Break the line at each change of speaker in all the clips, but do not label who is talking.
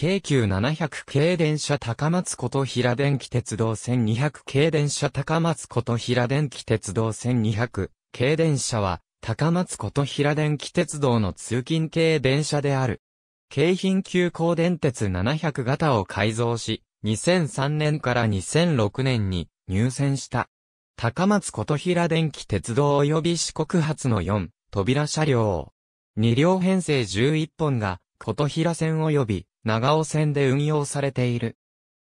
京急700系電車高松こと平電気鉄道1 200系電車高松こと平電気鉄道1 200系電車は高松こと平電気鉄道の通勤系電車である。京浜急行電鉄700型を改造し、2003年から2006年に入線した。高松琴平電気鉄道及び四国発の4扉車両。2両編成11本が琴平線及び長尾線で運用されている。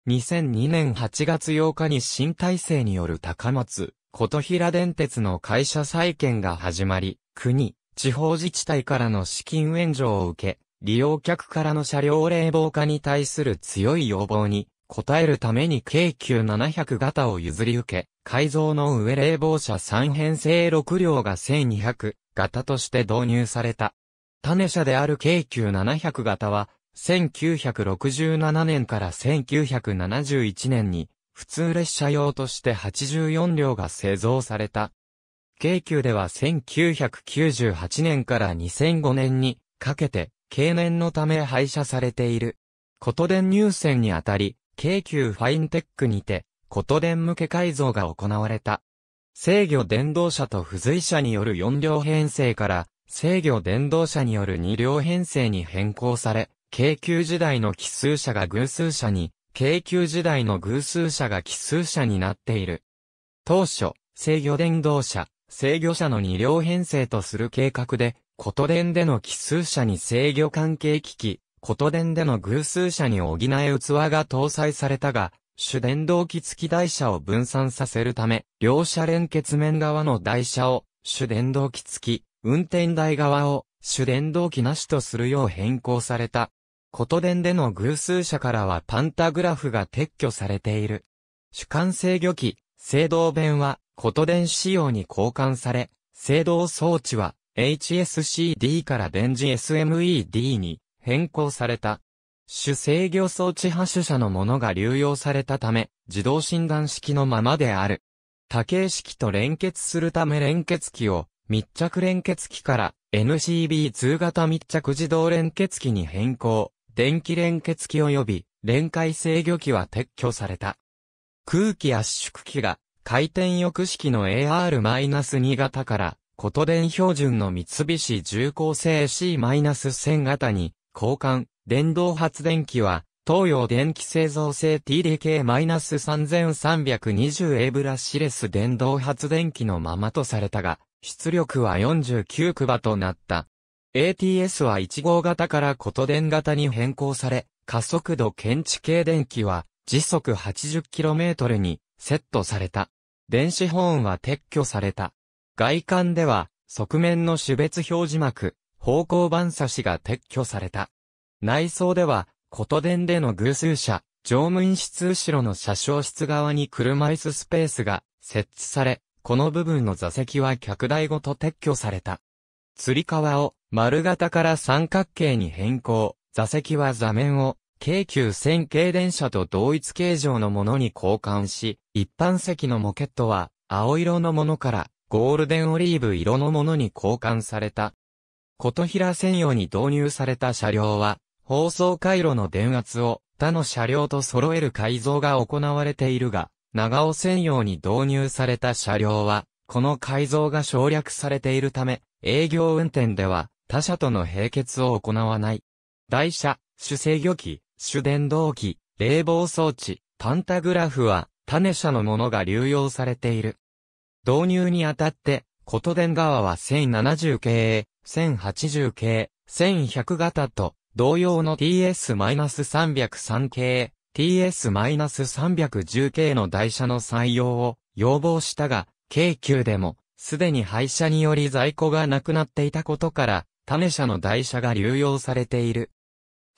2002年8月8日に新体制による高松、琴平電鉄の会社再建が始まり、国、地方自治体からの資金援助を受け、利用客からの車両冷房化に対する強い要望に応えるために京急700型を譲り受け、改造の上冷房車3編成6両が1200型として導入された。種車である京急700型は1967年から1971年に、普通列車用として84両が製造された。京急では1998年から2005年にかけて、経年のため廃車されている。琴電入線にあたり、京急ファインテックにて、琴電向け改造が行われた。制御電動車と付随車による4両編成から、制御電動車による2両編成に変更され、京急時代の奇数者が偶数者に、京急時代の偶数者が奇数者になっている。当初、制御伝動車、制御者の2両編成とする計画で、こと伝での奇数者に制御関係機器、こと伝での偶数者に補え器が搭載されたが、主電動機付き台車を分散させるため、両車連結面側の台車を、主電動機付き、運転台側を、主電動機なしとするよう変更された。コトデンでの偶数者からはパンタグラフが撤去されている。主観制御機、制動弁は、コトデン仕様に交換され、制動装置は、HSCD から電磁 SMED に変更された。主制御装置発射者のものが流用されたため、自動診断式のままである。多形式と連結するため連結機を、密着連結機から NCB2 型密着自動連結機に変更。電気連結器及び連回制御器は撤去された。空気圧縮機が回転翼式の AR-2 型からこと電標準の三菱重工製 C-1000 型に交換、電動発電機は東洋電気製造製 TDK-3320A ブラシレス電動発電機のままとされたが、出力は49クバとなった。ATS は1号型からこと電型に変更され、加速度検知系電気は時速 80km にセットされた。電子ホーンは撤去された。外観では側面の種別表示膜、方向板差しが撤去された。内装では、こと電での偶数車、乗務員室後ろの車掌室側に車椅子スペースが設置され、この部分の座席は客台ごと撤去された。釣り革を丸型から三角形に変更、座席は座面を、京急線系電車と同一形状のものに交換し、一般席のモケットは、青色のものから、ゴールデンオリーブ色のものに交換された。琴平専用に導入された車両は、放送回路の電圧を他の車両と揃える改造が行われているが、長尾専用に導入された車両は、この改造が省略されているため、営業運転では、他者との並結を行わない。台車、主制御機、主電動機、冷房装置、パンタグラフは、種車のものが流用されている。導入にあたって、琴電側は1070系、1080系、1100型と、同様の TS-303 系、TS-310 系の台車の採用を要望したが、京急でも、すでに廃車により在庫がなくなっていたことから、種車の台車が流用されている。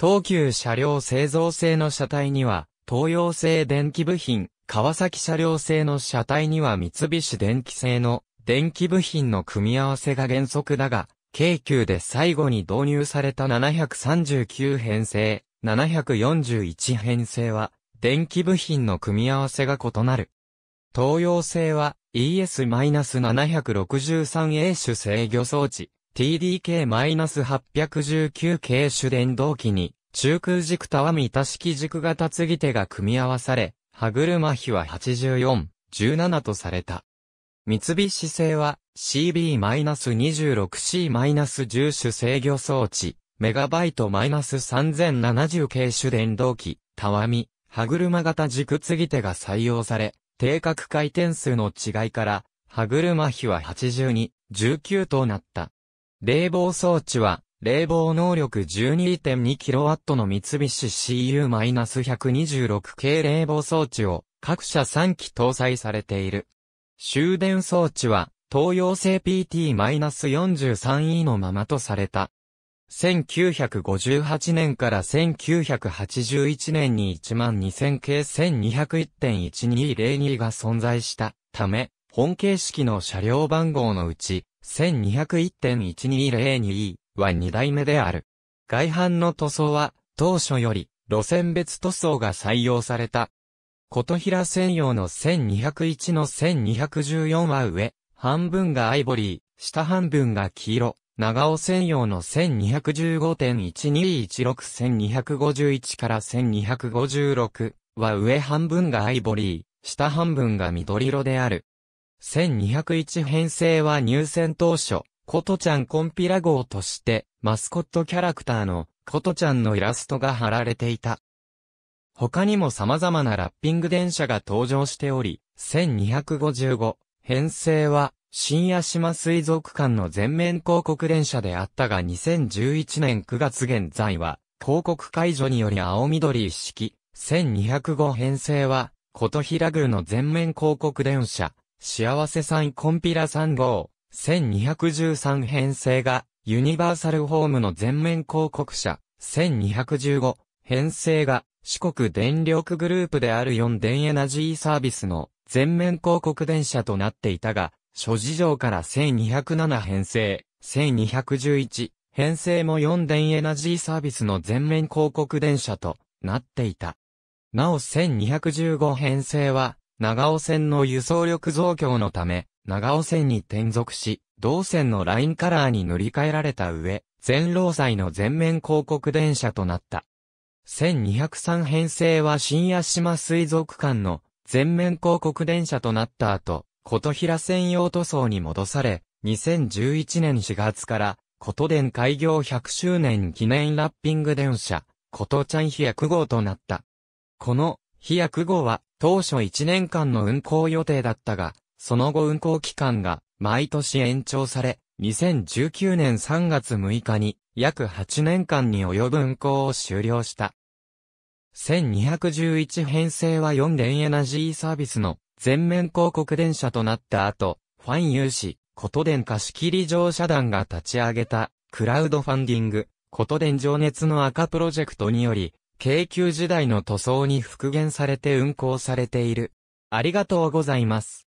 東急車両製造製の車体には、東洋製電気部品、川崎車両製の車体には三菱電機製の電気部品の組み合わせが原則だが、京急で最後に導入された739編成、741編成は、電気部品の組み合わせが異なる。東洋製は ES-763A 種制御装置、TDK-819 系主電動機に、中空軸たわみた式軸型継ぎ手が組み合わされ、歯車比は84、17とされた。三菱製は CB-26C-10 種制御装置、メガバイト -3070 系主電動機、たわみ、歯車型軸継ぎ手が採用され、定格回転数の違いから、歯車比は82、19となった。冷房装置は、冷房能力 12.2kW の三菱 CU-126 系冷房装置を各社3機搭載されている。終電装置は、東洋製 PT-43E のままとされた。1958年から1981年に12000系1201.1202が存在したため、本形式の車両番号のうち、1201.1202E は2代目である。外反の塗装は、当初より、路線別塗装が採用された。琴平専用の1201の1214は上、半分がアイボリー、下半分が黄色。長尾専用の1215.12161251から1256は上半分がアイボリー、下半分が緑色である。1201編成は入選当初、コトちゃんコンピラ号として、マスコットキャラクターのコトちゃんのイラストが貼られていた。他にも様々なラッピング電車が登場しており、1255編成は、新屋島水族館の全面広告電車であったが2011年9月現在は、広告解除により青緑一式、1205編成は、琴平宮の全面広告電車、幸せさんコンピラ3号、1213編成が、ユニバーサルホームの全面広告社、1215編成が、四国電力グループである4電エナジーサービスの全面広告電車となっていたが、諸事情から1207編成、1211編成も4電エナジーサービスの全面広告電車となっていた。なお1215編成は長尾線の輸送力増強のため、長尾線に転属し、同線のラインカラーに塗り替えられた上、全労災の全面広告電車となった。1203編成は新屋島水族館の全面広告電車となった後、琴平専用塗装に戻され、2011年4月から、琴電開業100周年記念ラッピング電車、琴ちゃん飛躍号となった。この、飛躍号は、当初1年間の運行予定だったが、その後運行期間が毎年延長され、2019年3月6日に約8年間に及ぶ運行を終了した。1211編成は4電エナジーサービスの全面広告電車となった後、ファン有志、こと電貸切乗車団が立ち上げたクラウドファンディング、こと電情熱の赤プロジェクトにより、京急時代の塗装に復元されて運行されている。ありがとうございます。